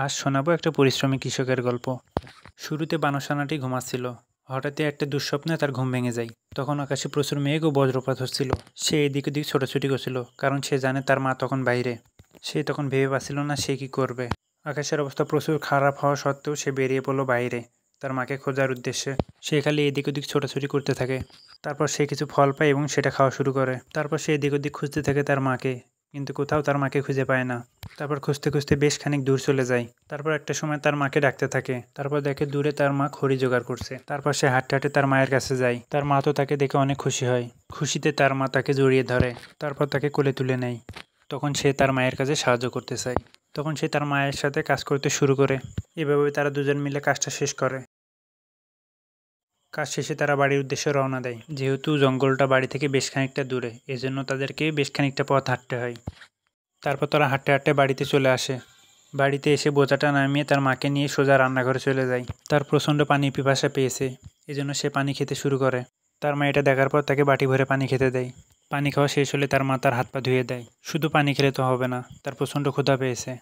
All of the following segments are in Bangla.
আজ শোনাবো একটা পরিশ্রমী কৃষকের গল্প শুরুতে বানসানাটি ঘুমাচ্ছিল হঠাৎই একটা দুঃস্বপ্নে তার ঘুম ভেঙে যায় তখন আকাশে প্রচুর মেঘ ও বজ্রপাত হচ্ছিল সে এদিক ওদিক ছোটাছুটি করছিল কারণ সে জানে তার মা তখন বাইরে সে তখন ভেবে পাচ্ছিল না সে কি করবে আকাশের অবস্থা প্রচুর খারাপ হওয়া সত্ত্বেও সে বেরিয়ে পড়লো বাইরে তার মাকে খোঁজার উদ্দেশ্যে সে খালি এদিক ওদিক ছোটাছুটি করতে থাকে তারপর সে কিছু ফল পায় এবং সেটা খাওয়া শুরু করে তারপর সে এদিক ওদিক খুঁজতে থাকে তার মাকে কিন্তু কোথাও তার মাকে খুঁজে পায় না তারপর খুঁজতে খুঁজতে বেশ খানিক দূর চলে যায় তারপর একটা সময় তার মাকে ডাকতে থাকে তারপর দেখে দূরে তার মা খড়ি জোগাড় করছে তারপর সে হাঁটতে হাঁটে তার মায়ের কাছে যায় তার মা তো তাকে দেখে অনেক খুশি হয় খুশিতে তার মা তাকে জড়িয়ে ধরে তারপর তাকে কোলে তুলে নেয় তখন সে তার মায়ের কাছে সাহায্য করতে চায় তখন সে তার মায়ের সাথে কাজ করতে শুরু করে এভাবে তারা দুজন মিলে কাজটা শেষ করে কাজ শেষে তারা বাড়ির উদ্দেশ্যে রওনা দেয় যেহেতু জঙ্গলটা বাড়ি থেকে বেশ খানিকটা দূরে এজন্য তাদেরকে বেশ খানিকটা পথ হাঁটতে হয় তারপর তারা হাঁটতে হাঁটতে বাড়িতে চলে আসে বাড়িতে এসে বোঝাটা নামিয়ে তার মাকে নিয়ে সোজা রান্নাঘরে চলে যায় তার প্রচণ্ড পানি পিপাসা পেয়েছে এজন্য সে পানি খেতে শুরু করে তার মা এটা দেখার পর তাকে বাটি ভরে পানি খেতে দেয় পানি খাওয়া শেষ হলে তার মা তার হাত পা ধুয়ে দেয় শুধু পানি খেলে তো হবে না তার প্রচণ্ড ক্ষুধা পেয়েছে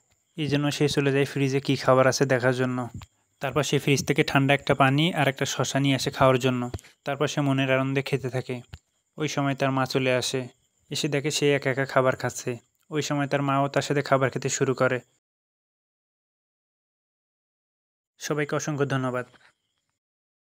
এই জন্য সে চলে যায় ফ্রিজে কী খাবার আছে দেখার জন্য তারপর সে ফ্রিজ থেকে ঠান্ডা একটা পানি আর একটা শশা নিয়ে আসে খাওয়ার জন্য তারপর সে মনের আনন্দে খেতে থাকে ওই সময় তার মা চলে আসে এসে দেখে সে একা একা খাবার খাচ্ছে ওই সময় তার মাও তার সাথে খাবার খেতে শুরু করে সবাইকে অসংখ্য ধন্যবাদ